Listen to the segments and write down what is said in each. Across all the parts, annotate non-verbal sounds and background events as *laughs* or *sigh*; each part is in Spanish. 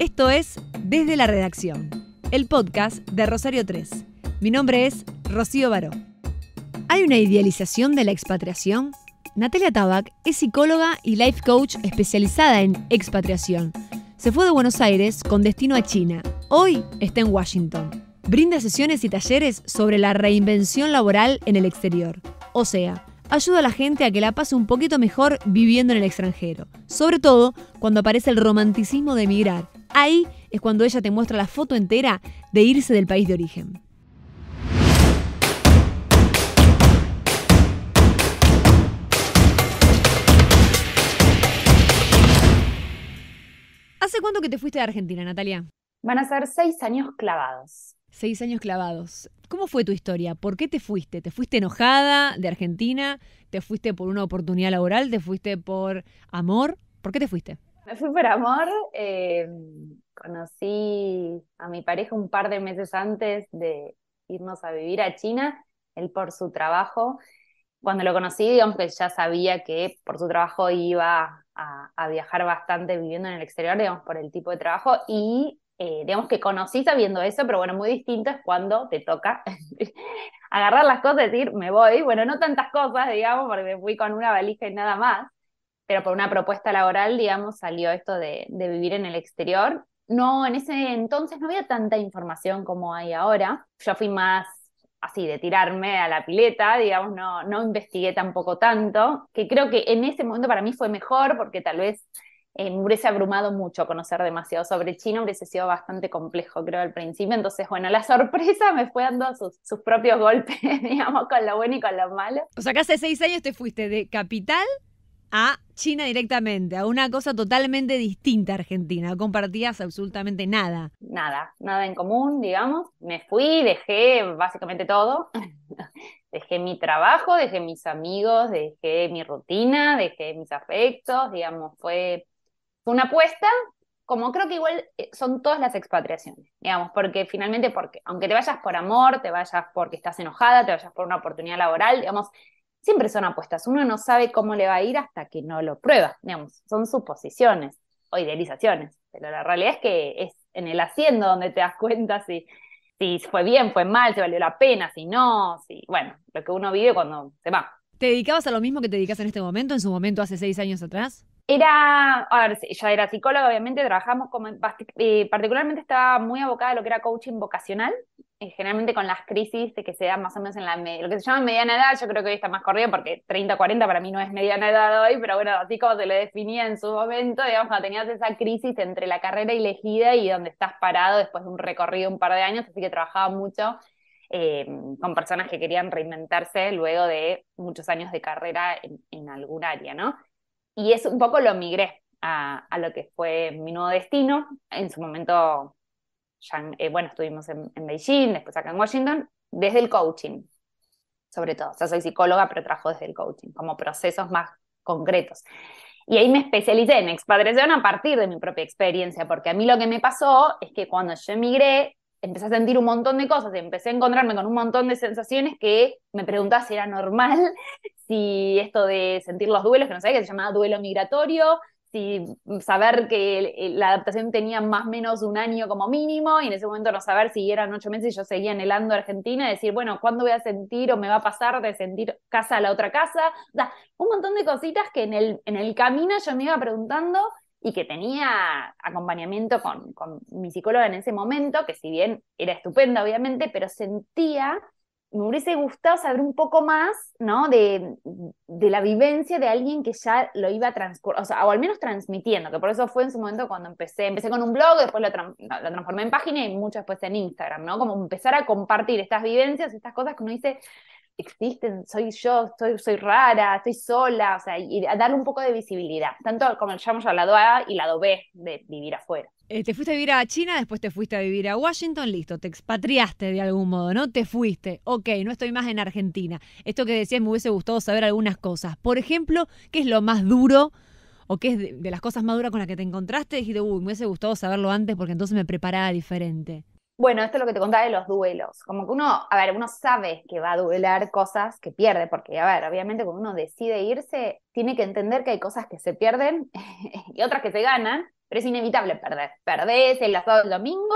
Esto es Desde la Redacción, el podcast de Rosario 3. Mi nombre es Rocío Baró. ¿Hay una idealización de la expatriación? Natalia Tabac es psicóloga y life coach especializada en expatriación. Se fue de Buenos Aires con destino a China. Hoy está en Washington. Brinda sesiones y talleres sobre la reinvención laboral en el exterior. O sea, ayuda a la gente a que la pase un poquito mejor viviendo en el extranjero, sobre todo cuando aparece el romanticismo de emigrar Ahí es cuando ella te muestra la foto entera de irse del país de origen. ¿Hace cuánto que te fuiste de Argentina, Natalia? Van a ser seis años clavados. Seis años clavados. ¿Cómo fue tu historia? ¿Por qué te fuiste? ¿Te fuiste enojada de Argentina? ¿Te fuiste por una oportunidad laboral? ¿Te fuiste por amor? ¿Por qué te fuiste? Me fui por amor. Eh, conocí a mi pareja un par de meses antes de irnos a vivir a China, él por su trabajo. Cuando lo conocí, digamos que ya sabía que por su trabajo iba a, viajar bastante viviendo en el exterior, digamos, por el tipo de trabajo, y eh, digamos que conocí sabiendo eso, pero bueno, muy distinto es cuando te toca *laughs* agarrar las cosas y decir, me voy, bueno, no tantas cosas, digamos, porque fui con una valija y nada más, pero por una propuesta laboral, digamos, salió esto de vivir en el exterior no, en ese entonces no había tanta información como hay ahora. Yo fui más así de tirarme a la pileta, digamos, no, investigué tampoco tanto, que creo que en ese momento para mí fue mejor porque tal vez eh, me hubiese abrumado mucho conocer demasiado sobre China, hubiese sido bastante complejo, creo, al principio. Entonces, bueno, la *laughs* sorpresa me fue dando sus, sus propios golpes, *laughs* digamos, con lo bueno y con lo malo. O sea, que hace seis años te fuiste de capital a China directamente, a una cosa totalmente distinta a Argentina. compartías absolutamente nada. Nada, nada en común, digamos. Me fui, dejé básicamente todo. *laughs* dejé mi trabajo, dejé mis amigos, dejé mi rutina, dejé mis afectos, digamos, fue, fue una apuesta. Como creo que igual eh, son todas las expatriaciones, digamos, porque finalmente, porque, aunque te vayas por amor, te vayas porque estás enojada, te vayas por una oportunidad laboral, digamos, siempre son apuestas. Uno no sabe cómo le va a ir hasta que no lo prueba, digamos, son suposiciones o idealizaciones, pero la realidad es que es en el haciendo donde te das cuenta si, si fue bien, fue mal, si valió la pena, si no, si, bueno, lo que uno vive cuando se va. ¿Te dedicabas a lo mismo que te dedicas en este momento, en su momento hace seis años atrás? Era, a ver, yo era psicóloga, obviamente, trabajamos como, eh, particularmente estaba muy abocada a lo que era coaching vocacional, eh, generalmente con las crisis que se dan más o menos en la lo que se llama mediana edad, yo creo que hoy está más corrido porque 30, 40 para mí no es mediana edad hoy, pero bueno, así como se lo definía en su momento, digamos, cuando tenías esa crisis entre la carrera elegida y donde estás parado después de un recorrido un par de años, así que trabajaba mucho eh, con personas que querían reinventarse luego de muchos años de carrera en, algún área, ¿no? Y eso un poco lo migré a, a lo que fue mi nuevo destino, en su momento eh, bueno, estuvimos en, en, Beijing, después acá en Washington, desde el coaching, sobre todo. O sea, soy psicóloga, pero trabajo desde el coaching, como procesos más concretos. Y ahí me especialicé en expatriación a partir de mi propia experiencia, porque a mí lo que me pasó es que cuando yo emigré, empecé a sentir un montón de cosas, empecé a encontrarme con un montón de sensaciones que me preguntaba si era normal, *laughs* si esto de sentir los duelos, que no sabía que se llamaba duelo migratorio, Mm, saber que la adaptación tenía más o menos un año como mínimo, y en ese momento no saber si eran ocho meses y yo seguía anhelando a Argentina, decir, bueno, ¿cuándo voy a sentir o me va a pasar de sentir casa a la otra casa? O sea, un montón de cositas que en el, en el camino yo me iba preguntando y que tenía acompañamiento con, con mi psicóloga en ese momento, que si bien era estupenda, obviamente, pero sentía me hubiese gustado saber un poco más, ¿no? De, la vivencia de alguien que ya lo iba a o sea, o al menos transmitiendo, que por eso fue en su momento cuando empecé. Empecé con un blog, después lo, transformé en página y mucho después en Instagram, ¿no? Como empezar a compartir estas vivencias, estas cosas que uno dice, existen, soy yo, soy, soy rara, estoy sola, o sea, y darle un poco de visibilidad, tanto como el llamo ya lado A y lado B de vivir afuera. Eh, te fuiste a vivir a China, después te fuiste a vivir a Washington, listo, te expatriaste de algún modo, ¿no? Te fuiste, ok, no estoy más en Argentina. Esto que decías me hubiese gustado saber algunas cosas. Por ejemplo, ¿qué es lo más duro o qué es de, de las cosas más duras con las que te encontraste? Dijiste, uy, me hubiese gustado saberlo antes porque entonces me preparaba diferente. Bueno, esto es lo que te contaba de los duelos. Como que uno, a ver, uno sabe que va a duelar cosas que pierde, porque, a ver, obviamente cuando uno decide irse, tiene que entender que hay cosas que se pierden *laughs* y otras que se ganan, pero es inevitable perder. Perdés el asado del domingo,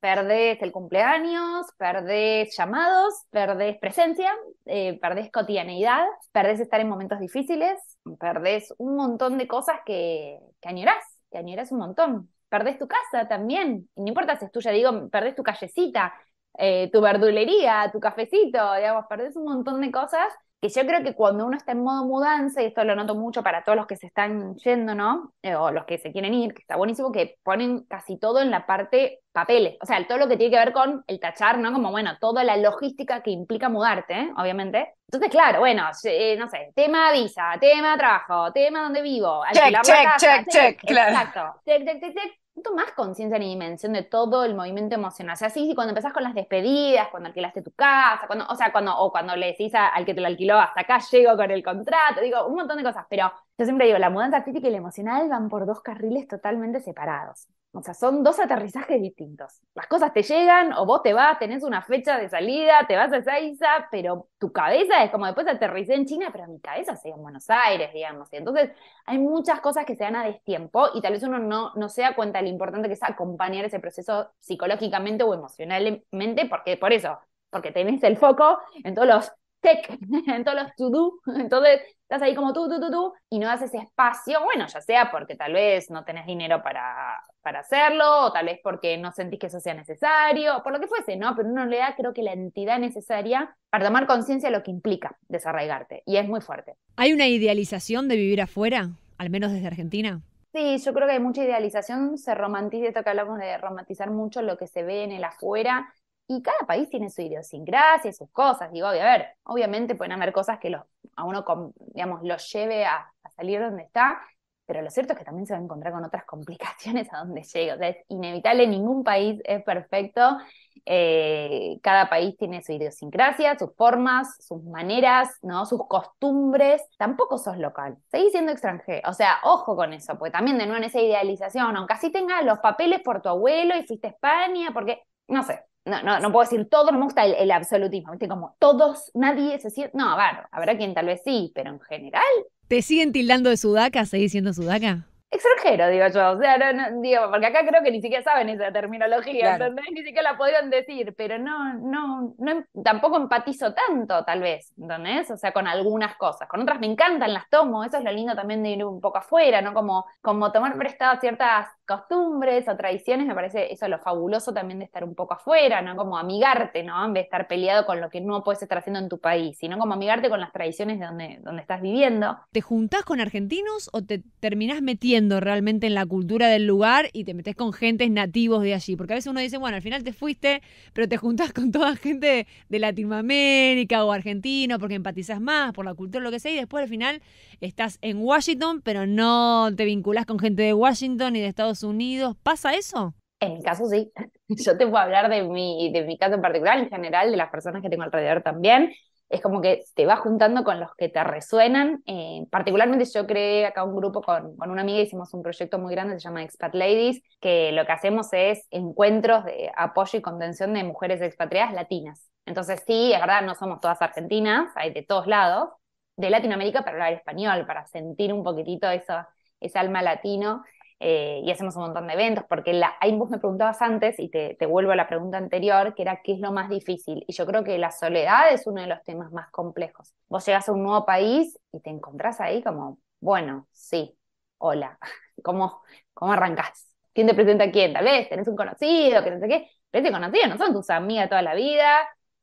perdés el cumpleaños, perdés llamados, perdés presencia, eh, perdés cotidianeidad, perdés estar en momentos difíciles, perdés un montón de cosas que, que añorás, que añorás un montón. Perdés tu casa también, no importa si es tuya, digo, perdés tu callecita, eh, tu verdulería, tu cafecito, digamos, perdés un montón de cosas que yo creo que cuando uno está en modo mudanza, y esto lo noto mucho para todos los que se están yendo, ¿no? Eh, o los que se quieren ir, que está buenísimo, que ponen casi todo en la parte papeles, o sea, todo lo que tiene que ver con el tachar, ¿no? Como, bueno, toda la logística que implica mudarte, ¿eh? obviamente. Entonces, claro, bueno, eh, no sé, tema visa, tema trabajo, tema donde vivo, check, check, Check, check, claro. Exacto. check, check, check más conciencia ni dimensión de todo el movimiento emocional. O sea, sí, sí, cuando empezás con las despedidas, cuando alquilaste tu casa, cuando, o sea, cuando, o cuando le decís al que te lo alquiló, hasta acá llego con el contrato, digo, un montón de cosas, pero yo siempre digo, la mudanza física y la emocional van por dos carriles totalmente separados. O sea, son dos aterrizajes distintos. Las cosas te llegan, o vos te vas, tenés una fecha de salida, te vas a Saiza, pero tu cabeza es como después aterricé en China, pero mi cabeza sigue en Buenos Aires, digamos. Y entonces hay muchas cosas que se dan a destiempo y tal vez uno no, no se da cuenta de lo importante que es acompañar ese proceso psicológicamente o emocionalmente, porque por eso, porque tenés el foco en todos los tech, *laughs* en todos los to-do, entonces estás ahí como tú, tú, tú, tú, y no haces espacio, bueno, ya sea porque tal vez no tenés dinero para para hacerlo, o tal vez porque no sentís que eso sea necesario, por lo que fuese, ¿no? Pero uno le da, creo que, la entidad necesaria para tomar conciencia de lo que implica desarraigarte, y es muy fuerte. ¿Hay una idealización de vivir afuera, al menos desde Argentina? Sí, yo creo que hay mucha idealización, se romantiza, esto que hablamos de romantizar mucho lo que se ve en el afuera, y cada país tiene su idiosincrasia, sus cosas, digo, a ver, obviamente pueden haber cosas que a uno, digamos, los lleve a, a salir donde está, pero lo cierto es que también se va a encontrar con otras *laughs* complicaciones a donde llega. O sea, es inevitable, ningún país es perfecto. Eh, cada país tiene su idiosincrasia, sus formas, sus maneras, ¿no? sus costumbres. Tampoco sos local, seguís siendo extranjero. O sea, ojo con eso, porque también de nuevo en esa idealización, aunque así tengas los papeles por tu abuelo y fuiste España, porque, no sé, no, no, no puedo decir todos, no me gusta el, absolutismo, Como todos, nadie se siente. No, a ver, habrá quien tal vez sí, pero en general. ¿Te siguen tildando de sudaca? ¿Seguís siendo sudaca? extranjero, digo yo. O sea, digo, porque acá creo que ni siquiera saben esa terminología, Ni siquiera la podrían decir, pero no, no, no, em, tampoco empatizo tanto, tal vez, ¿entendés? O sea, con algunas cosas. Con otras me encantan, las tomo, eso es lo lindo también de ir un poco afuera, ¿no? Como, como tomar mm. prestado ciertas costumbres o tradiciones, me parece eso lo fabuloso también de estar un poco afuera, ¿no? Como amigarte, ¿no? En de estar peleado con lo que no puedes estar haciendo en tu país, sino como amigarte con las tradiciones de donde, donde estás viviendo. ¿Te juntás con argentinos o te terminás metiendo? realmente en la cultura del lugar y te metes con gentes nativos de allí. Porque a veces uno dice, bueno, al final te fuiste, pero te juntas con toda gente de, Latinoamérica o argentino porque empatizas más por la cultura, lo que sea, y después al final estás en Washington, pero no te vinculas con gente de Washington y de Estados Unidos. ¿Pasa eso? En mi caso sí. *laughs* Yo te puedo hablar de mi, de mi caso en particular, en general, de las personas que tengo alrededor también es como que te vas juntando con los que te resuenan. Eh, particularmente yo creé acá un grupo con, una amiga, hicimos un proyecto muy grande, se llama Expat Ladies, que lo que hacemos es encuentros de apoyo y contención de mujeres expatriadas latinas. Entonces sí, es verdad, no somos todas argentinas, hay de todos lados, de Latinoamérica para hablar español, para sentir un poquitito eso, ese alma latino. Eh, y hacemos un montón de eventos, porque la, ahí vos me preguntabas antes, y te, vuelvo a la pregunta anterior, que era qué es lo más difícil. Y yo creo que la soledad es uno de los temas más complejos. Vos llegas a un nuevo país y te encontrás ahí como, bueno, sí, hola, *laughs* ¿cómo, cómo arrancás? ¿Quién te presenta a quién? Tal vez tenés un conocido, que no sé qué, pero ese conocido no son tus amigas toda la vida,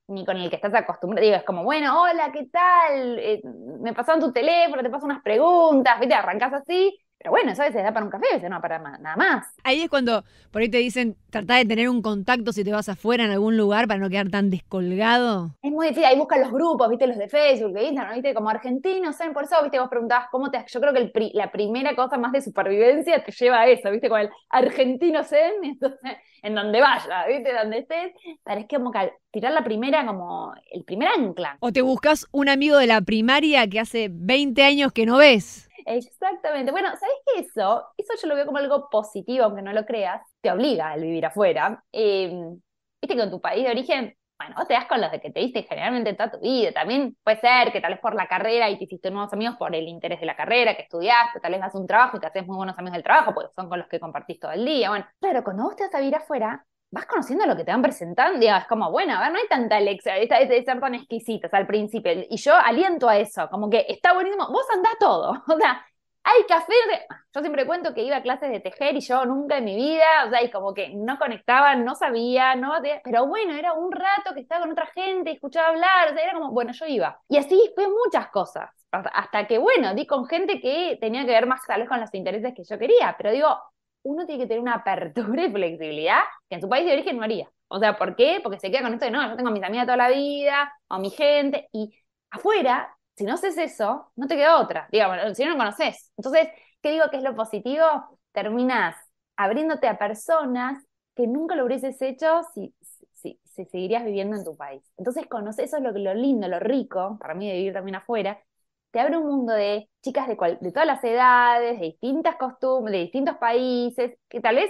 ni con el que estás acostumbrado. Digo, es como, bueno, hola, ¿qué tal? Eh, me pasaron tu teléfono, te paso unas preguntas, viste, arrancas así pero bueno, eso a da para un café, no para nada más. Ahí es cuando por ahí te dicen, trata de tener un contacto si te vas afuera en algún lugar para no quedar tan descolgado. Es muy difícil, ahí buscan los grupos, viste, los de Facebook, de Instagram, viste, como argentinos, Por eso, viste, vos preguntabas cómo te... Yo creo que la primera cosa más de supervivencia te lleva a eso, viste, con el argentino zen, *laughs* entonces, en donde vaya, viste, donde estés, pero es que como que tirar la primera como el primer ancla. O te buscas un amigo de la primaria que hace 20 años que no ves. Exactamente. Bueno, ¿sabes qué eso? Eso yo lo veo como algo positivo, aunque no lo creas. Te obliga al vivir afuera. Em, viste que en tu país de origen, bueno, te das con los de que te diste generalmente toda tu vida. También puede ser que tal vez por la carrera y te hiciste nuevos amigos por el interés de la carrera, que estudiaste, tal vez vas un trabajo y te haces muy buenos amigos del trabajo, porque son con los que compartís todo el día. Bueno, claro, cuando vos te vas a vivir afuera, vas conociendo lo que te van presentando, es como, bueno, a ver, no hay tanta Alexa es, es, ser tan exquisitas al principio, y yo aliento a eso, como que está buenísimo, vos andás todo, *laughs* o sea, hay café, yo siempre cuento que iba a clases de tejer y yo nunca en mi vida, o sea, y como que no conectaba, no sabía, no, pero bueno, era un rato que estaba con otra gente, escuchaba hablar, o sea, era como, bueno, yo iba. Y así fue muchas cosas, hasta que, bueno, di con gente que tenía que ver más tal vez con los intereses que yo quería, pero digo, uno tiene que tener una apertura y flexibilidad que en su país de origen no haría. O sea, ¿por qué? Porque se queda con esto de no, yo tengo a mis amigas toda la vida, o mi gente, y afuera, si no haces eso, no te queda otra, digamos, si no lo conoces. Entonces, ¿qué digo que es lo positivo? Terminas abriéndote a personas que nunca lo hubieses hecho si, si, seguirías viviendo en tu país. Entonces, conoces, eso es lo lindo, lo rico, para mí de vivir también afuera, te abre un mundo de chicas de, todas las edades, de distintas costumbres, de distintos países, que tal vez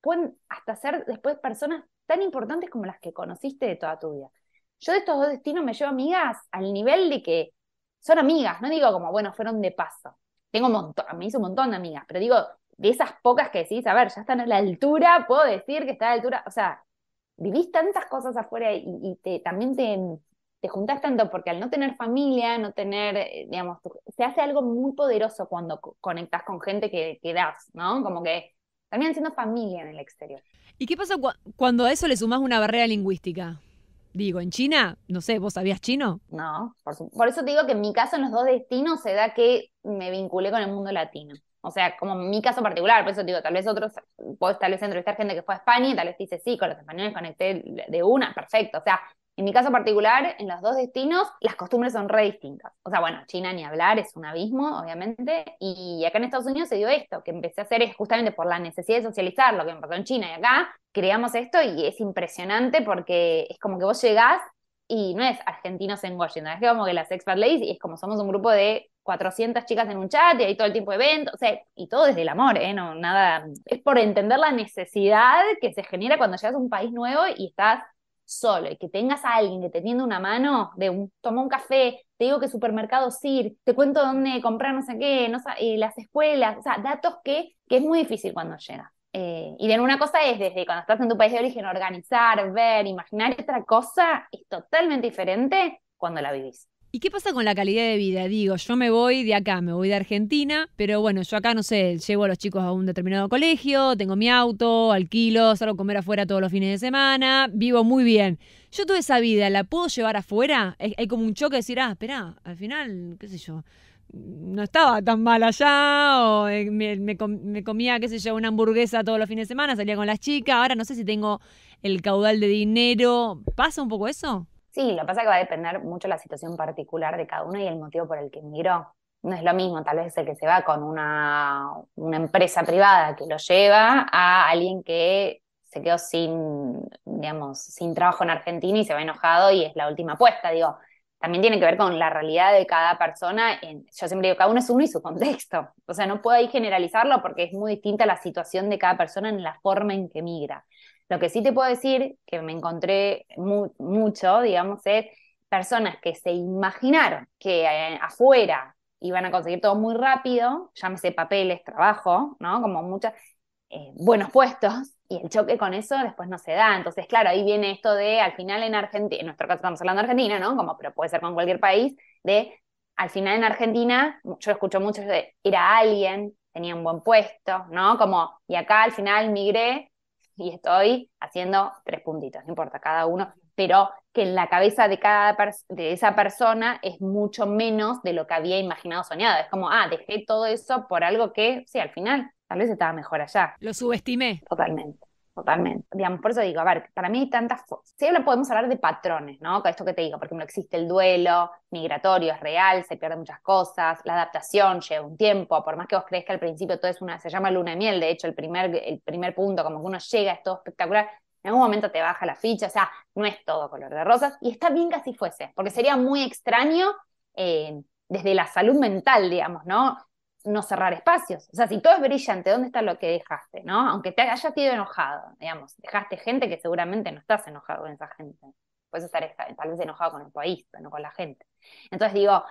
pueden hasta ser después personas tan importantes como las que conociste de toda tu vida. Yo de estos dos destinos me llevo amigas al nivel de que son amigas, no digo como, bueno, fueron de paso. Tengo un montón, me hizo un montón de amigas, pero digo, de esas pocas que decís, a ver, ya están a la altura, puedo decir que está a la altura, o sea, vivís tantas cosas afuera y, y también te, te juntas tanto porque al no tener familia, no tener, eh, digamos, se hace algo muy poderoso cuando conectas con gente que, das, ¿no? Como que también siendo familia en el exterior. ¿Y qué pasa cuando a eso le sumas una barrera lingüística? Digo, en China, no sé, ¿vos sabías chino? No, por, eso te digo que en mi caso en los dos destinos se da que me vinculé con el mundo latino. O sea, como en mi caso particular, por eso digo, tal vez otros, puedo tal vez entrevistar gente que fue a España y tal vez dice, sí, con los españoles conecté de una, perfecto. O sea, en mi caso particular, en los dos destinos, las costumbres son re distintas. O sea, bueno, China ni hablar, es un abismo, obviamente. Y acá en Estados Unidos se dio esto, que empecé a hacer es justamente por la necesidad de socializar lo que me pasó en China y acá, creamos esto y es impresionante porque es como que vos llegás y no es argentinos en Washington, es como que las expat ladies y es como somos un grupo de 400 chicas en un chat y hay todo el tiempo de eventos, o sea, y todo desde el amor, ¿eh? No, nada, es por entender la necesidad que se genera cuando llegas a un país nuevo y estás solo y que tengas a alguien que te tiende una mano, de un, toma un café, te digo que supermercados ir, te cuento dónde comprar no sé qué, no, las escuelas, o sea, datos que, es muy difícil cuando llega. Eh, y de una cosa es desde cuando estás en tu país de origen organizar, ver, imaginar, otra cosa es totalmente diferente cuando la vivís. ¿Y qué pasa con la calidad de vida? Digo, yo me voy de acá, me voy de Argentina, pero bueno, yo acá, no sé, llevo a los chicos a un determinado colegio, tengo mi auto, alquilo, salgo a comer afuera todos los fines de semana, vivo muy bien. Yo tuve esa vida, ¿la puedo llevar afuera? Hay como un choque de decir, ah, espera, al final, qué sé yo, no estaba tan mal allá, o eh, me, comía, qué sé yo, una hamburguesa todos los fines de semana, salía con las chicas, ahora no sé si tengo el caudal de dinero. ¿Pasa un poco eso? Sí, lo que pasa es que va a depender mucho la situación particular de cada uno y el motivo por el que emigró. No es lo mismo, tal vez el que se va con una, una empresa privada que lo lleva a alguien que se quedó sin, digamos, sin trabajo en Argentina y se va enojado y es la última apuesta. Digo, también tiene que ver con la realidad de cada persona. yo siempre digo, cada uno es uno y su contexto. O sea, no puedo ahí generalizarlo porque es muy distinta la situación de cada persona en la forma en que migra. Lo que sí te puedo decir, que me encontré mucho, digamos, es personas que se imaginaron que eh, afuera iban a conseguir todo muy rápido, llámese papeles, trabajo, ¿no? Como muchos eh, buenos puestos, y el choque con eso después no se da. Entonces, claro, ahí viene esto de, al final en Argentina, en nuestro caso estamos hablando de Argentina, ¿no? Como, pero puede ser con cualquier país, de, al final en Argentina, yo escucho mucho de, era alguien, tenía un buen puesto, ¿no? Como, y acá al final migré y estoy haciendo tres puntitos, no importa, cada uno, pero que en la cabeza de, cada de esa persona es mucho menos de lo que había imaginado soñado. Es como, ah, dejé todo eso por algo que, sí, al final, tal vez estaba mejor allá. Lo subestimé. Totalmente totalmente. Digamos, por eso digo, a ver, para mí hay tantas... Si Siempre podemos hablar de patrones, ¿no? Esto que te digo, porque no existe el duelo migratorio, es real, se pierden muchas cosas, la adaptación lleva un tiempo, por más que vos crees que al principio todo es una... Se llama luna de miel, de hecho, el primer, el primer punto, como que uno llega, es todo espectacular, en algún momento te baja la ficha, o sea, no es todo color de rosas, y está bien casi fuese, porque sería muy extraño eh, desde la salud mental, digamos, ¿no? no cerrar espacios. O sea, si todo es brillante, ¿dónde está lo que dejaste? ¿no? Aunque te hayas sido enojado, digamos, dejaste gente que seguramente no estás enojado con esa gente. Puedes estar tal vez enojado con el país, pero no con la gente. Entonces digo,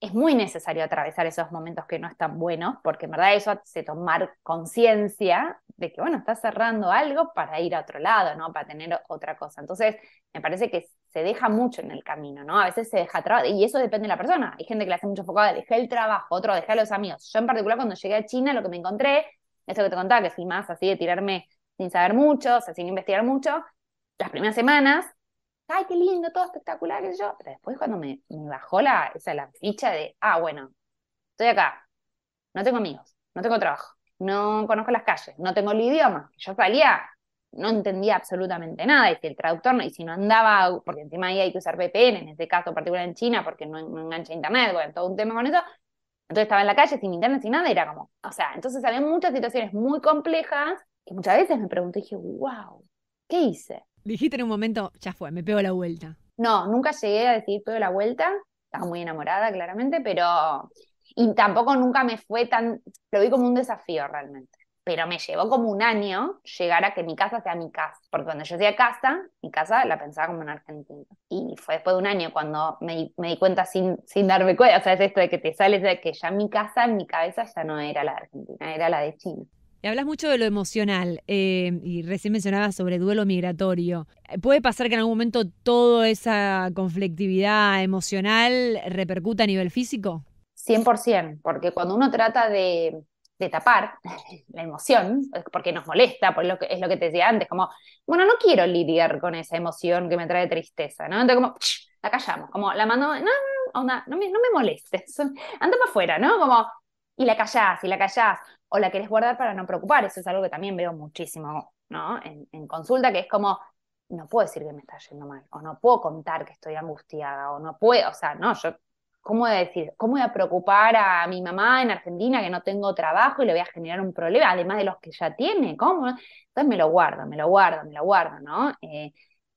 es muy necesario atravesar esos momentos que no están buenos, porque en verdad eso hace tomar conciencia de que, bueno, estás cerrando algo para ir a otro lado, ¿no? Para tener otra cosa. Entonces, me parece que se deja mucho en el camino, ¿no? A veces se deja trabajo, y eso depende de la persona. Hay gente que le hace mucho enfocada, dejar el trabajo, otro dejé a los amigos. Yo en particular cuando llegué a China lo que me encontré, eso que te contaba, que fui más así de tirarme sin saber mucho, o sea, sin investigar mucho, las primeras semanas, ay, qué lindo, todo espectacular, que yo, pero después cuando me, bajó la, la ficha de, ah, bueno, estoy acá, no tengo amigos, no tengo trabajo, no conozco las calles, no tengo el idioma, yo salía no entendía absolutamente nada, y si el traductor no, y si no andaba, porque encima ahí hay que usar VPN, en este caso particular en China, porque no, engancha internet, bueno, todo un tema con eso, entonces estaba en la calle sin internet, sin nada, y era como, o sea, entonces había muchas situaciones muy complejas que muchas veces me pregunté dije, wow, ¿qué hice? Dijiste en un momento, ya fue, me pego la vuelta. No, nunca llegué a decir pego la vuelta, estaba muy enamorada claramente, pero... Y tampoco nunca me fue tan, lo vi como un desafío realmente pero me llevó como un año llegar a que mi casa sea mi casa, porque cuando yo llegué casa, mi casa la pensaba como en Argentina. Y fue después de un año cuando me, di cuenta sin, sin darme cuenta, o sea, es esto de que te sales de que ya mi casa, en mi cabeza ya no era la de Argentina, era la de China. Y hablas mucho de lo emocional eh, y recién mencionabas sobre duelo migratorio. ¿Puede pasar que en algún momento toda esa conflictividad emocional repercuta a nivel físico? 100%, porque cuando uno trata de de tapar *laughs* la emoción, porque nos molesta, por lo que, es lo que te decía antes, como, bueno, no quiero lidiar con esa emoción que me trae tristeza, ¿no? Entonces como, la callamos, como la mando, no, no, no, me, no me molestes, *laughs* anda para afuera, ¿no? Como, y la callás, y la callás, o la querés guardar para no preocupar, eso es algo que también veo muchísimo, ¿no? En, en consulta, que es como, no puedo decir que me está yendo mal, o no puedo contar que estoy angustiada, o no puedo, o sea, no, yo ¿cómo voy a decir? ¿Cómo voy a preocupar a mi mamá en Argentina que no tengo trabajo y le voy a generar un problema, además de los que ya tiene? ¿Cómo? Entonces me lo guardo, me lo guardo, me lo guardo, ¿no? Eh,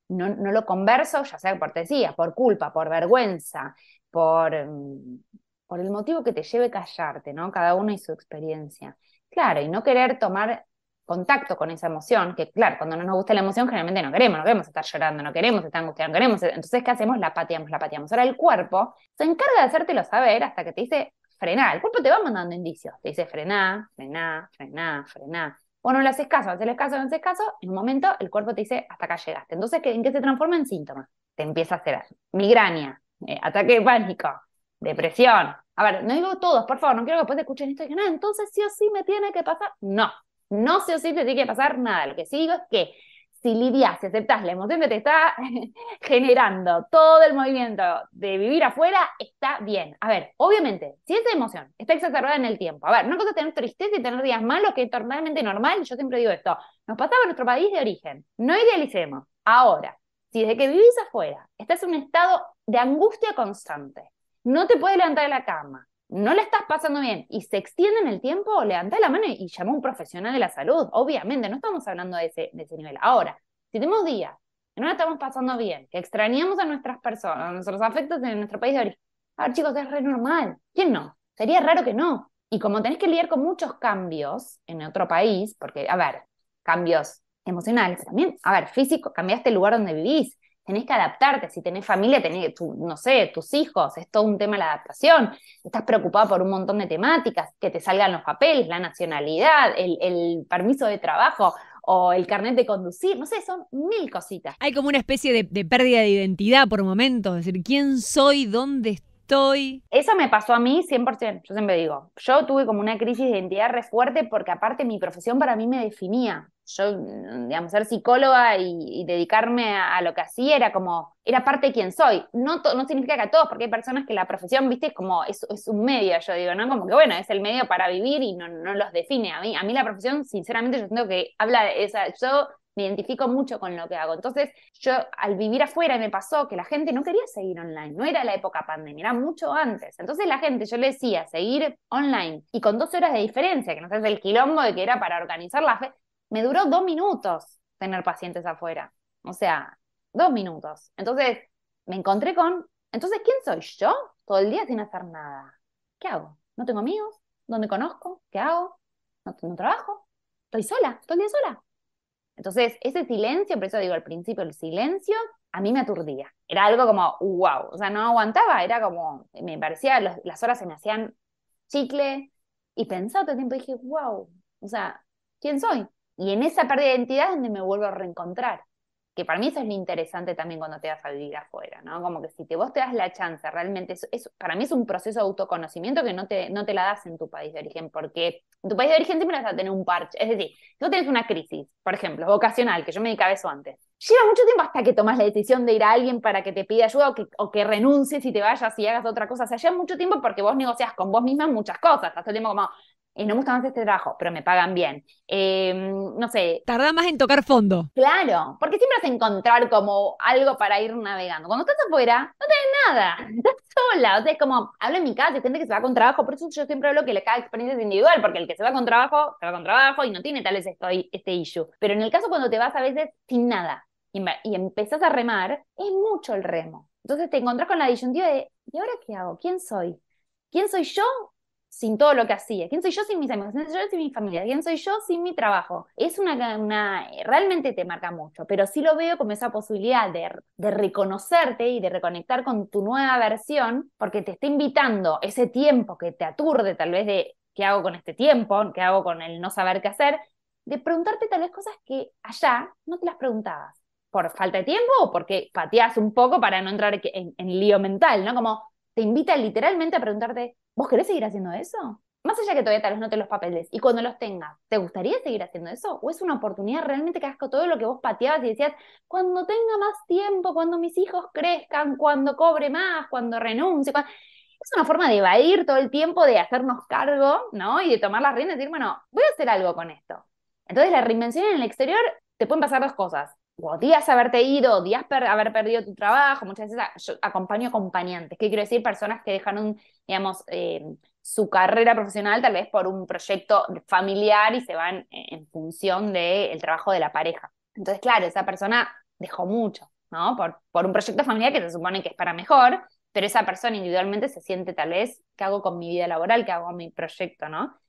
no, lo converso, ya sea por decía, por culpa, por vergüenza, por, mm, por el motivo que te lleve callarte, ¿no? Cada uno y su experiencia. Claro, y no querer tomar contacto con esa emoción, que claro, cuando no nos gusta la emoción, generalmente no queremos, no queremos estar llorando, no queremos estar angustiando, no queremos. Entonces, ¿qué hacemos? La pateamos, la pateamos. Ahora el cuerpo se encarga de hacértelo saber hasta que te dice frenar. El cuerpo te va mandando indicios. Te dice frenar, frenar, frenar, frenar. o no le haces caso, haces caso, no haces caso. En un momento el cuerpo te dice hasta acá llegaste. Entonces, ¿en qué se transforma? En síntomas. Te empieza a hacer migraña, eh, ataque de pánico, depresión. A ver, no digo todos, por favor, no quiero que después escuchen esto y digan, ah, entonces sí o sí me tiene que pasar. No, no sé si te tiene que pasar nada. Lo que sí digo es que si lidias, si aceptas la emoción que te está *laughs* generando todo el movimiento de vivir afuera, está bien. A ver, obviamente, si esa emoción está exacerbada en el tiempo, a ver, no cosa tener tristeza y tener días malos, que es totalmente normal, yo siempre digo esto, nos pasaba en nuestro país de origen, no idealicemos. Ahora, si desde que vivís afuera estás en un estado de angustia constante, no te puedes levantar de la cama, no la estás pasando bien y se extiende en el tiempo, levanta la mano y llama a un profesional de la salud. Obviamente, no estamos hablando de ese, de ese nivel. Ahora, si tenemos días que no la estamos pasando bien, que extrañamos a nuestras personas, a nuestros afectos en nuestro país de origen, a ver chicos, es re normal. ¿Quién no? Sería raro que no. Y como tenés que lidiar con muchos cambios en otro país, porque, a ver, cambios emocionales, también, a ver, físico, cambiaste el lugar donde vivís, tenés que adaptarte, si tenés familia, tenés, no sé, tus hijos, es todo un tema la adaptación, estás preocupado por un montón de temáticas, que te salgan los papeles, la nacionalidad, el, permiso de trabajo, o el carnet de conducir, no sé, son mil cositas. Hay como una especie de, pérdida de identidad por momentos, es decir, ¿quién soy? ¿Dónde estoy? Eso me pasó a mí 100%, yo siempre digo, yo tuve como una crisis de identidad re fuerte porque aparte mi profesión para mí me definía, yo, digamos, ser psicóloga y, dedicarme a, lo que hacía era como, era parte de quien soy. No, no significa que a todos, porque hay personas que la profesión, viste, es como es, es, un medio, yo digo, ¿no? Como que bueno, es el medio para vivir y no, los define. A mí, a mí la profesión, sinceramente, yo siento que habla de esa, yo me identifico mucho con lo que hago. Entonces, yo al vivir afuera me pasó que la gente no quería seguir online, no era la época pandemia, era mucho antes. Entonces la gente, yo le decía, seguir online y con dos horas de diferencia, que no sé, el quilombo de que era para organizar la fe, me duró dos minutos tener pacientes afuera. O sea, dos minutos. Entonces, me encontré con, entonces, ¿quién soy yo? Todo el día sin hacer nada. ¿Qué hago? ¿No tengo amigos? ¿Dónde conozco? ¿Qué hago? ¿No, tengo trabajo? ¿Estoy sola? ¿Todo el día sola? Entonces, ese silencio, por eso digo al principio, el silencio a mí me aturdía. Era algo como, wow, o sea, no aguantaba, era como, me parecía, las horas se me hacían chicle. Y pensaba todo el tiempo, dije, wow, o sea, ¿quién soy? Y en esa pérdida de identidad es donde me vuelvo a reencontrar. Que para mí eso es lo interesante también cuando te vas a vivir afuera, ¿no? Como que si te, vos te das la chance, realmente, eso para mí es un proceso de autoconocimiento que no te, no te la das en tu país de origen, porque en tu país de origen siempre vas a tener un parche. Es decir, si vos tenés una crisis, por ejemplo, vocacional, que yo me di a eso antes, lleva mucho tiempo hasta que tomas la decisión de ir a alguien para que te pida ayuda o que, o que, renuncies y te vayas y hagas otra cosa. O sea, lleva mucho tiempo porque vos negocias con vos misma muchas cosas. Hasta el tiempo como, y eh, no me gusta más este trabajo, pero me pagan bien. Em, no sé. Tarda más en tocar fondo. Claro, porque siempre vas a encontrar como algo para ir navegando. Cuando estás afuera, no tenés nada, *laughs* estás sola. O sea, es como, hablo en mi casa, hay gente que se va con trabajo, por eso yo siempre hablo que cada experiencia es individual, porque el que se va con trabajo, se va con trabajo y no tiene tal vez este issue. Pero en el caso cuando te vas a veces sin nada y, y empezás a remar, es mucho el remo. Entonces te encontrás con la disyuntiva de, ¿y ahora qué hago? ¿Quién soy? ¿Quién soy yo sin todo lo que hacía? ¿Quién soy yo sin mis amigos? ¿Quién soy yo sin mi familia? ¿Quién soy yo sin mi trabajo? Es una, realmente te marca mucho, pero sí lo veo como esa posibilidad de, reconocerte y de reconectar con tu nueva versión, porque te está invitando ese tiempo que te aturde tal vez de qué hago con este tiempo, qué hago con el no saber qué hacer, de preguntarte tal vez cosas que allá no te las preguntabas por falta de tiempo o porque pateas un poco para no entrar en, en lío mental, ¿no? Como, te invita literalmente a preguntarte, ¿vos querés seguir haciendo eso? Más allá que todavía tal los no los papeles y cuando los tengas, ¿te gustaría seguir haciendo eso? ¿O es una oportunidad realmente que hagas todo lo que vos pateabas y decías, cuando tenga más tiempo, cuando mis hijos crezcan, cuando cobre más, cuando renuncie? Es una forma de evadir todo el tiempo, de hacernos cargo, ¿no? Y de tomar las riendas y decir, bueno, voy a hacer algo con esto. Entonces, la reinvención en el exterior te pueden pasar dos cosas días haberte ido, días haber perdido tu trabajo, muchas veces yo acompaño acompañantes, ¿qué quiero decir? Personas que dejan digamos, em, su carrera profesional tal vez por un proyecto familiar y se van eh, en función del trabajo de la pareja. Entonces, claro, esa persona dejó mucho, ¿no? Por, por un proyecto familiar que se supone que es para mejor, pero esa persona individualmente se siente tal vez, ¿qué hago con mi vida laboral? ¿Qué hago con mi proyecto, no?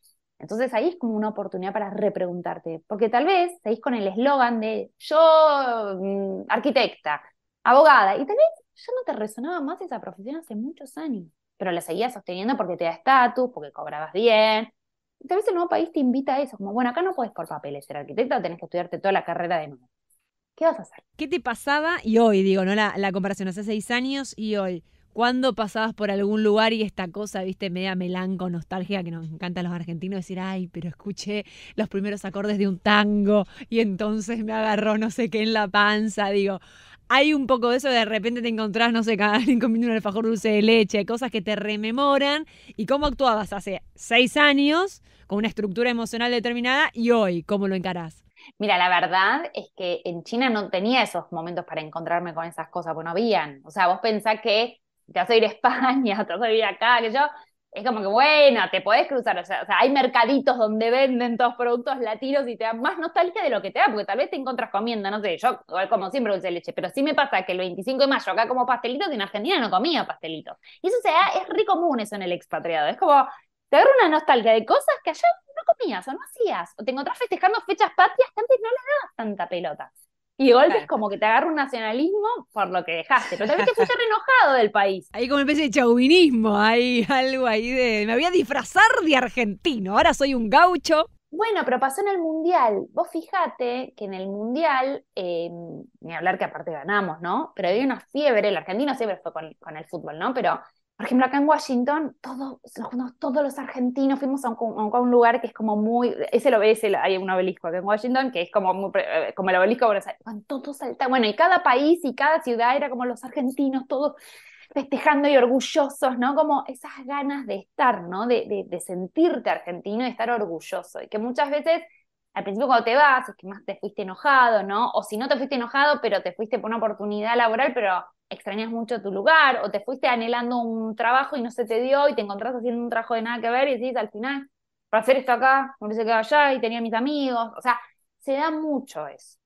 Entonces ahí es como una oportunidad para repreguntarte, porque tal vez seguís con el eslogan de yo mm, arquitecta, abogada, y tal vez ya no te resonaba más esa profesión hace muchos años, pero la seguías sosteniendo porque te da estatus, porque cobrabas bien. Y tal vez el nuevo país te invita a eso, como bueno, acá no puedes por papeles ser arquitecta, tenés que estudiarte toda la carrera de nuevo. ¿Qué vas a hacer? ¿Qué te pasaba y hoy, digo, no la, la comparación hace seis años y hoy? cuando pasabas por algún lugar y esta cosa, viste, media melanco, nostálgica, que nos encanta a los argentinos decir, ay, pero escuché los primeros acordes de un tango y entonces me agarró no sé qué en la panza, digo. Hay un poco de eso, de repente te encontrás, no sé, cada alguien comiendo un alfajor dulce de leche, cosas que te rememoran y cómo actuabas hace seis años con una estructura emocional determinada y hoy, cómo lo encarás. Mira, la verdad es que en China no tenía esos momentos para encontrarme con esas cosas, porque no habían. O sea, vos pensás que te vas a ir a España, *laughs* te vas a ir acá, que yo, es como que bueno, te podés cruzar, o sea, hay mercaditos donde venden todos productos latinos y te da más nostalgia de lo que te da, porque tal vez te encontras comiendo, no sé, yo como siempre dulce leche, pero sí me pasa que el 25 de mayo acá como pastelitos y en Argentina no comía pastelitos. Y eso se da, es re común eso en el expatriado, es como, te agarra una nostalgia de cosas que allá no comías o no hacías, o te encontrás festejando fechas patrias que antes no le dabas tanta pelota. Y de golpe es como que te agarra un nacionalismo por lo que dejaste. Pero también te fuiste *laughs* enojado del país. ahí como una especie de chauvinismo, hay algo ahí de. Me voy a disfrazar de argentino, ahora soy un gaucho. Bueno, pero pasó en el Mundial. Vos fijate que en el Mundial, em, ni hablar que aparte ganamos, ¿no? Pero había una fiebre, el argentino siempre fue con, con el fútbol, ¿no? Pero por ejemplo, acá en Washington, todos, todos los argentinos fuimos a un, lugar que es como muy, ese lo ves, hay un obelisco acá en Washington, que es como, muy, eh, como el obelisco de Buenos Aires, todos saltan, bueno, y cada país y cada ciudad era como los argentinos, todos festejando y orgullosos, ¿no? Como esas ganas de estar, ¿no? De, de, de sentirte argentino y estar orgulloso, y que muchas veces al principio cuando te vas, es que más te fuiste enojado, ¿no? O si no te fuiste enojado, pero te fuiste por una oportunidad laboral, pero extrañas mucho tu lugar o te fuiste anhelando un trabajo y no se te dio y te encontrás haciendo un trabajo de nada que ver y decís al final, para hacer esto acá, me que allá y tenía mis amigos, o sea, se da mucho eso.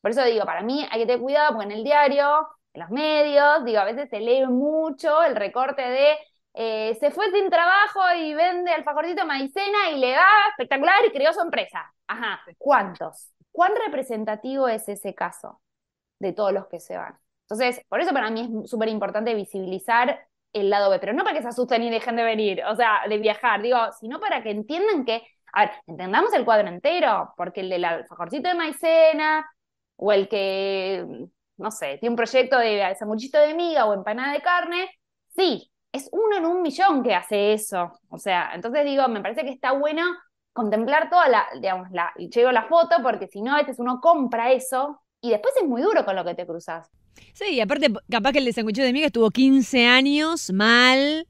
Por eso digo, para mí hay que tener cuidado porque en el diario, en los medios, digo, a veces se lee mucho el recorte de eh, se fue sin trabajo y vende alfajorcito maicena y le da espectacular y creó su empresa. Ajá, ¿cuántos? ¿Cuán representativo es ese caso de todos los que se van? Entonces, por eso para mí es súper importante visibilizar el lado B, pero no para que se asusten y dejen de venir, o sea, de viajar, digo, sino para que entiendan que, a ver, entendamos el cuadro entero, porque el del alfajorcito de maicena, o el que, no sé, tiene un proyecto de samuchito de miga o empanada de carne, sí, es uno en un millón que hace eso. O sea, entonces digo, me parece que está bueno contemplar toda la, digamos, la, y la foto, porque si no, a veces uno compra eso y después es muy duro con lo que te cruzas. Sí, y aparte, capaz que el de de miga estuvo 15 años mal.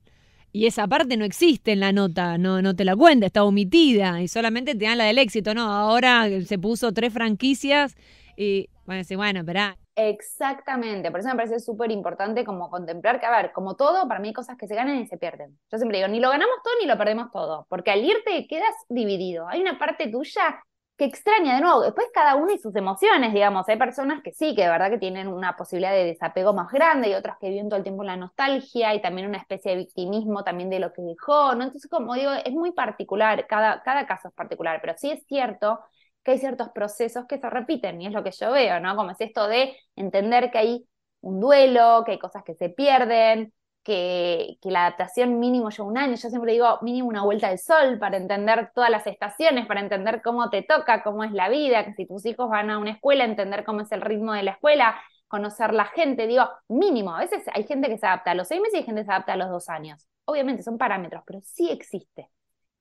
Y esa parte no existe en la nota, no, no te la cuenta, está omitida y solamente te dan la del éxito, ¿no? Ahora se puso tres franquicias y bueno, bueno, espera. Exactamente, por eso me parece súper importante como contemplar que, a ver, como todo, para mí hay cosas que se ganan y se pierden. Yo siempre digo, ni lo ganamos todo ni lo perdemos todo, porque al irte quedas dividido. Hay una parte tuya extraña de nuevo, después cada uno y sus emociones, digamos, hay personas que sí, que de verdad que tienen una posibilidad de desapego más grande y otras que viven todo el tiempo la nostalgia y también una especie de victimismo también de lo que dejó, ¿no? Entonces, como digo, es muy particular, cada, cada caso es particular, pero sí es cierto que hay ciertos procesos que se repiten y es lo que yo veo, ¿no? Como es esto de entender que hay un duelo, que hay cosas que se pierden, que, la adaptación mínimo yo un año. Yo siempre digo mínimo una vuelta del sol para entender todas las estaciones, para entender cómo te toca, cómo es la vida, que si tus hijos van a una escuela, entender cómo es el ritmo de la escuela, conocer la gente. Digo, mínimo. A veces hay gente que se adapta a los seis meses y hay gente que se adapta a los dos años. Obviamente son parámetros, pero sí existe.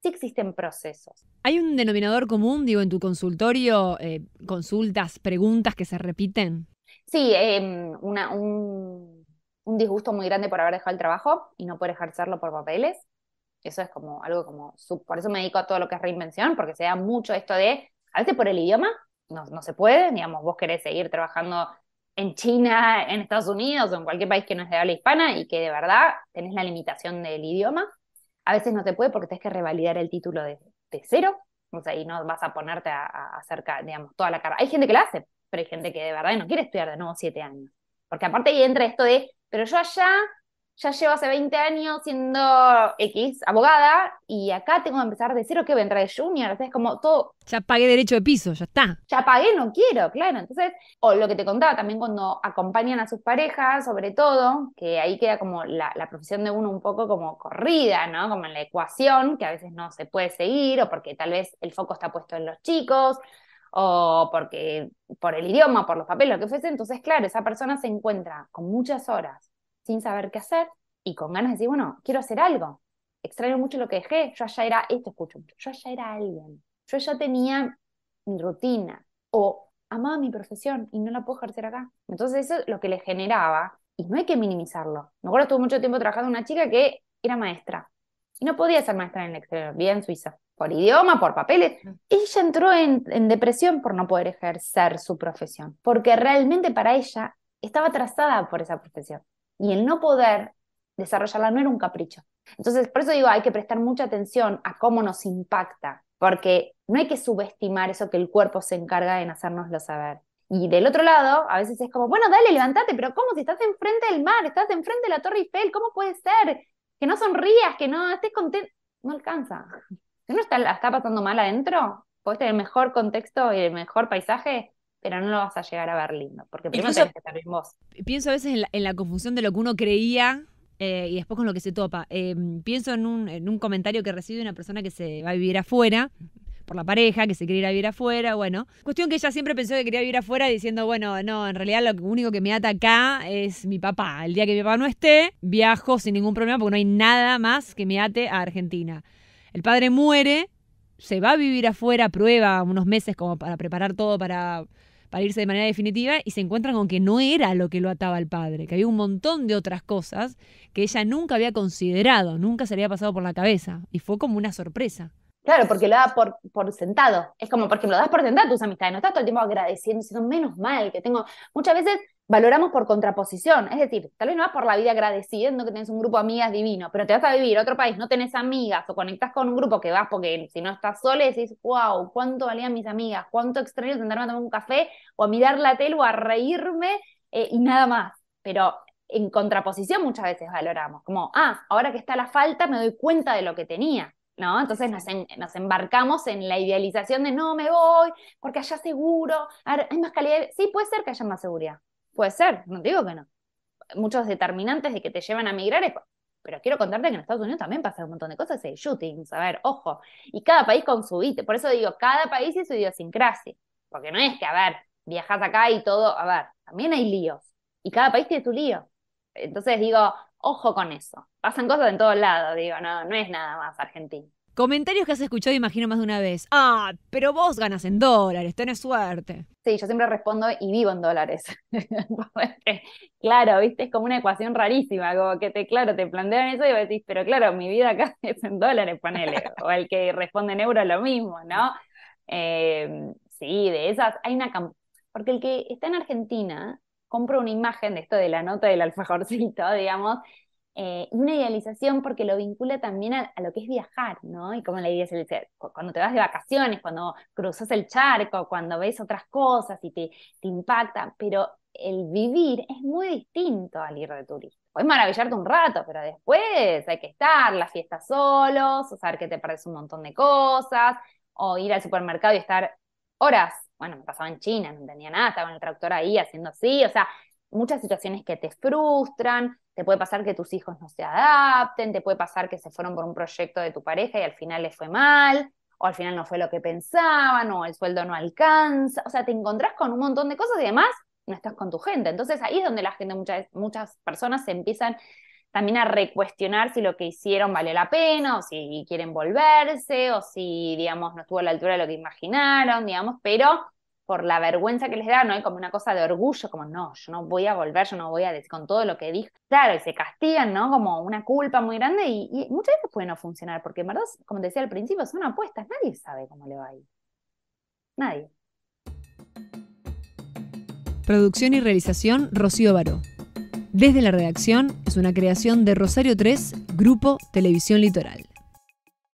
Sí existen procesos. ¿Hay un denominador común, digo, en tu consultorio, eh, consultas, preguntas que se repiten? Sí, em, una, un un disgusto muy grande por haber dejado el trabajo y no poder ejercerlo por papeles. Eso es como algo como, por eso me dedico a todo lo que es reinvención, porque se da mucho esto de, a veces por el idioma, no, se puede, digamos, vos querés seguir trabajando en China, en Estados Unidos o en cualquier país que no es de habla hispana y que de verdad tenés la limitación del idioma. A veces no te puede porque tenés que revalidar el título de, cero, o sea, y no vas a ponerte a, hacer, digamos, toda la carga. Hay gente que la hace, pero hay gente que de verdad no quiere estudiar de nuevo siete años. Porque aparte ahí entra esto de, pero yo allá ya llevo hace 20 años siendo X abogada y acá tengo que empezar de cero que vendrá de junior. Entonces, como todo. Ya pagué derecho de piso, ya está. Ya pagué, no quiero, claro. Entonces, o lo que te contaba también cuando acompañan a sus parejas, sobre todo, que ahí queda como la profesión de uno un poco como corrida, ¿no? Como en la ecuación, que a veces no se puede seguir o porque tal vez el foco está puesto en los chicos o porque por el idioma, por los papeles, lo que fuese, entonces claro, esa persona se encuentra con muchas horas sin saber qué hacer y con ganas de decir, bueno, quiero hacer algo, extraño mucho lo que dejé, yo allá era, esto escucho yo allá era alguien, yo ya tenía mi rutina o amaba mi profesión y no la puedo ejercer acá. Entonces eso es lo que le generaba y no hay que minimizarlo. Me acuerdo, estuve mucho tiempo trabajando una chica que era maestra y no podía ser maestra en el exterior, vivía en Suiza por idioma, por papeles. Ella entró en, depresión por no poder ejercer su profesión, porque realmente para ella estaba trazada por esa profesión. Y el no poder desarrollarla no era un capricho. Entonces, por eso digo, hay que prestar mucha atención a cómo nos impacta, porque no hay que subestimar eso que el cuerpo se encarga en hacernoslo saber. Y del otro lado, a veces es como, bueno, dale, levántate, pero ¿cómo? Si estás enfrente del mar, estás enfrente de la Torre Eiffel, ¿cómo puede ser? Que no sonrías, que no estés contento. No alcanza. Si uno está, está pasando mal adentro, Puede tener el mejor contexto y el mejor paisaje, pero no lo vas a llegar a ver lindo, porque primero tenés que estar bien vos. Pienso a veces en la, confusión de lo que uno creía eh, y después con lo que se topa. Eh, pienso en un, en un comentario que recibe una persona que se va a vivir afuera, por la pareja, que se quiere ir a vivir afuera, bueno. Cuestión que ella siempre pensó que quería vivir afuera diciendo, bueno, no, en realidad lo único que me ata acá es mi papá. El día que mi papá no esté, viajo sin ningún problema porque no hay nada más que me ate a Argentina. El padre muere, se va a vivir afuera, prueba unos meses como para preparar todo para, irse de manera definitiva y se encuentran con que no era lo que lo ataba el padre, que había un montón de otras cosas que ella nunca había considerado, nunca se le había pasado por la cabeza y fue como una sorpresa. Claro, porque lo da por, por sentado. Es como porque lo das por sentado tus amistades. No estás todo el tiempo agradeciendo, diciendo menos mal que tengo. Muchas veces valoramos por contraposición. Es decir, tal vez no vas por la vida agradeciendo que tenés un grupo de amigas divino, pero te vas a vivir a otro país, no tenés amigas o conectas con un grupo que vas porque si no estás sola y decís, wow, cuánto valían mis amigas, cuánto extraño sentarme a tomar un café o a mirar la tele o a reírme eh, y nada más. Pero en contraposición muchas veces valoramos, como, ah, ahora que está la falta me doy cuenta de lo que tenía. ¿No? Entonces nos, embarcamos en la idealización de no me voy, porque allá seguro, hay más calidad. Sí, puede ser que haya más seguridad, Puede ser, no digo que no. Muchos determinantes de que te llevan a migrar es pero quiero contarte que en Estados Unidos también pasa un montón de cosas, hay shootings, a ver, ojo, y cada país con su ítem, por eso digo, cada país y su idiosincrasia, porque no es que, a ver, viajas acá y todo, a ver, también hay líos, y cada país tiene su lío. Entonces digo, ojo con eso, pasan cosas en todos lados, digo, no, no es nada más Argentina Comentarios que has escuchado, imagino, más de una vez. Ah, pero vos ganas en dólares, tenés suerte. Sí, yo siempre respondo y vivo en dólares. *laughs* claro, viste, es como una ecuación rarísima, como que te, claro, te plantean eso y vos decís, pero claro, mi vida acá *laughs* es en dólares, ponele. o el que responde en euros lo mismo, ¿no? Eh, sí, de esas, hay una Porque el que está en Argentina compra una imagen de esto de la nota del alfajorcito, *laughs* digamos, eh, una idealización porque lo vincula también a, lo que es viajar, ¿no? Y como la idea ser, cuando te vas de vacaciones, cuando cruzas el charco, cuando ves otras cosas y te, impacta, pero el vivir es muy distinto al ir de turismo. Puedes maravillarte un rato, pero después hay que estar, las fiestas solos, o saber que te perdes un montón de cosas, o ir al supermercado y estar horas. Bueno, me pasaba en China, no entendía nada, estaba en el traductor ahí haciendo así, o sea, muchas situaciones que te frustran, te puede pasar que tus hijos no se adapten, te puede pasar que se fueron por un proyecto de tu pareja y al final les fue mal, o al final no fue lo que pensaban, o el sueldo no alcanza, o sea, te encontrás con un montón de cosas y además no estás con tu gente. Entonces ahí es donde la gente, muchas, muchas personas se empiezan también a recuestionar si lo que hicieron vale la pena, o si quieren volverse, o si, digamos, no estuvo a la altura de lo que imaginaron, digamos, pero por la vergüenza que les da, ¿no? hay como una cosa de orgullo, como no, yo no voy a volver, yo no voy a decir con todo lo que dije. Claro, y se castigan, ¿no? Como una culpa muy grande y, y muchas veces puede no funcionar, porque en verdad, como decía al principio, son apuestas, nadie sabe cómo le va a ir. Nadie. Producción y realización Rocío Baró. Desde la redacción es una creación de Rosario 3, Grupo Televisión Litoral.